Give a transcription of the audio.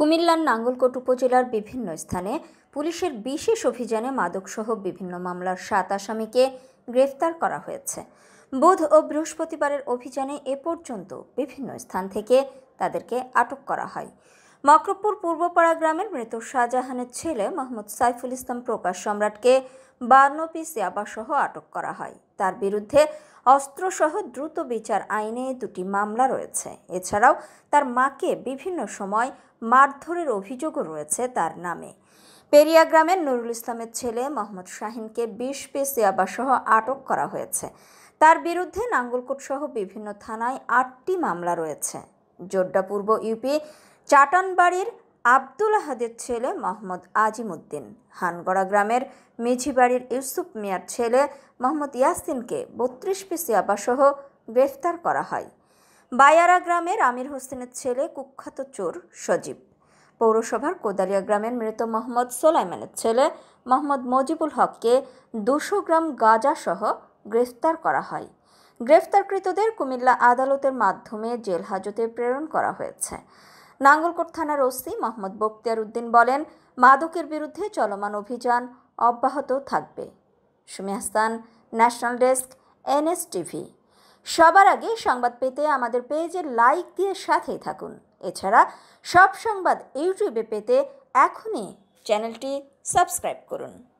কুমিল্লার নাঙ্গলকোট উপজেলার বিভিন্ন স্থানে পুলিশের বিশেষ অভিযানে মাদকসহ বিভিন্ন মামলার সাত আসামিকে গ্রেফতার করা হয়েছে বুধ ও বৃহস্পতিবারের অভিযানে এ পর্যন্ত বিভিন্ন স্থান থেকে তাদেরকে আটক করা হয় মক্রপুর পূর্বপাড়া গ্রামের মৃত শাহজাহানের ছেলে মোহাম্মদ সাইফুল ইসলাম প্রকাশ সম্রাটকে বান্ন পিস ইয়াবাসহ আটক করা হয় তার বিরুদ্ধে অস্ত্রসহ দ্রুত বিচার আইনে দুটি মামলা রয়েছে এছাড়াও তার মাকে বিভিন্ন সময় মারধরের অভিযোগও রয়েছে তার নামে পেরিয়া গ্রামের নুরুল ইসলামের ছেলে মোহাম্মদ শাহিনকে বিশ পিস ইয়াবাসহ আটক করা হয়েছে তার বিরুদ্ধে নাঙ্গলকোট সহ বিভিন্ন থানায় আটটি মামলা রয়েছে জোড্ডা পূর্ব ইউপি চাটানবাড়ির আব্দুল আহাদের ছেলে মোহাম্মদ আজিমুদ্দিন হানগড়া গ্রামের মেঝিবাড়ির ইউসুফ মিয়ার ছেলে মোহাম্মদ ইয়াসিনকে বত্রিশ পিস ইয়াবাসহ গ্রেফতার করা হয় বায়ারা গ্রামের আমির হোসেনের ছেলে কুখ্যাত চোর সজীব পৌরসভার কোদারিয়া গ্রামের মৃত মোহাম্মদ সোলাইমানের ছেলে মোহাম্মদ মজিবুল হককে দুশো গ্রাম গাঁজাসহ গ্রেফতার করা হয় গ্রেফতারকৃতদের কুমিল্লা আদালতের মাধ্যমে জেল হাজতে প্রেরণ করা হয়েছে নাঙ্গলকোট থানার ওসি মোহাম্মদ বক্তিয়ার উদ্দিন বলেন মাদকের বিরুদ্ধে চলমান অভিযান অব্যাহত থাকবে সুমিয়াস্তান ন্যাশনাল ডেস্ক এনএসটিভি টিভি সবার আগে সংবাদ পেতে আমাদের পেজে লাইক দিয়ে সাথেই থাকুন এছাড়া সব সংবাদ ইউটিউবে পেতে এখনই চ্যানেলটি সাবস্ক্রাইব করুন